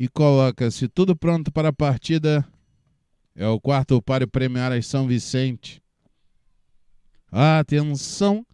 e coloca-se tudo pronto para a partida. É o quarto páreo premiar as São Vicente. Atenção!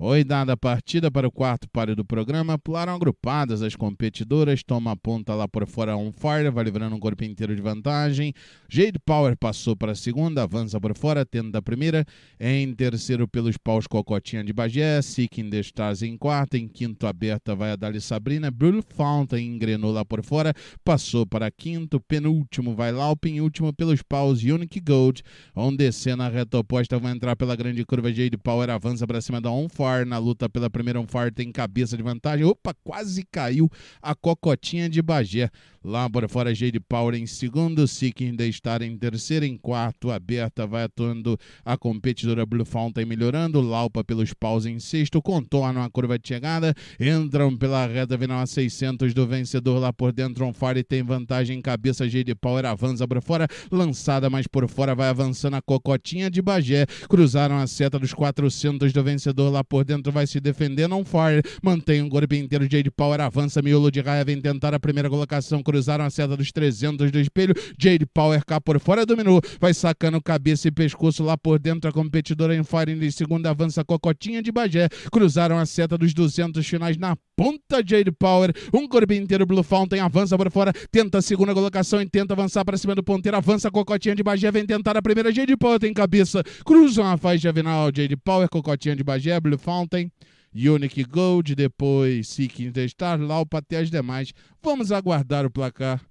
Oidada a partida para o quarto páreo do programa, pularam agrupadas as competidoras. Toma a ponta lá por fora on fire, vai livrando um corpo inteiro de vantagem. Jade Power passou para a segunda, avança por fora, tendo a primeira. Em terceiro, pelos paus, Cocotinha de Bagé. Seeking the Stars em quarta. Em quinto, aberta vai a Dali Sabrina. Blue Fountain engrenou lá por fora, passou para quinto. Penúltimo vai Laupin, último pelos paus, Unique Gold. On descer na reta oposta, vai entrar pela grande curva. Jade Power avança para cima da on fire na luta pela primeira. Onfar tem cabeça de vantagem. Opa, quase caiu a cocotinha de Bagé. Lá por fora, Jade Power em segundo. Seeking de estar em terceiro. Em quarto, aberta vai atuando a competidora Blue Fountain melhorando. Laupa pelos paus em sexto. Contornam a curva de chegada. Entram pela reta final a 600 do vencedor lá por dentro. Onfar tem vantagem em cabeça. Jade Power avança por fora. Lançada mais por fora, vai avançando a cocotinha de Bagé. Cruzaram a seta dos 400 do vencedor lá por por dentro vai se defender, não fire. Mantém um golpe inteiro, Jade Power avança, miolo de raia vem tentar a primeira colocação, cruzaram a seta dos 300 do espelho, Jade Power cá por fora, dominou, vai sacando cabeça e pescoço lá por dentro, a competidora em Fire de segunda avança, Cocotinha de Bagé, cruzaram a seta dos 200 finais na ponta, Jade Power, um golpe inteiro, Blue Fountain avança por fora, tenta a segunda colocação e tenta avançar para cima do ponteiro, avança, Cocotinha de Bagé vem tentar a primeira, Jade Power tem cabeça, cruzam a faixa final, Jade Power, Cocotinha de Bagé, Blue Fountain, Unique Gold, depois Seeking the Star Law, até as demais. Vamos aguardar o placar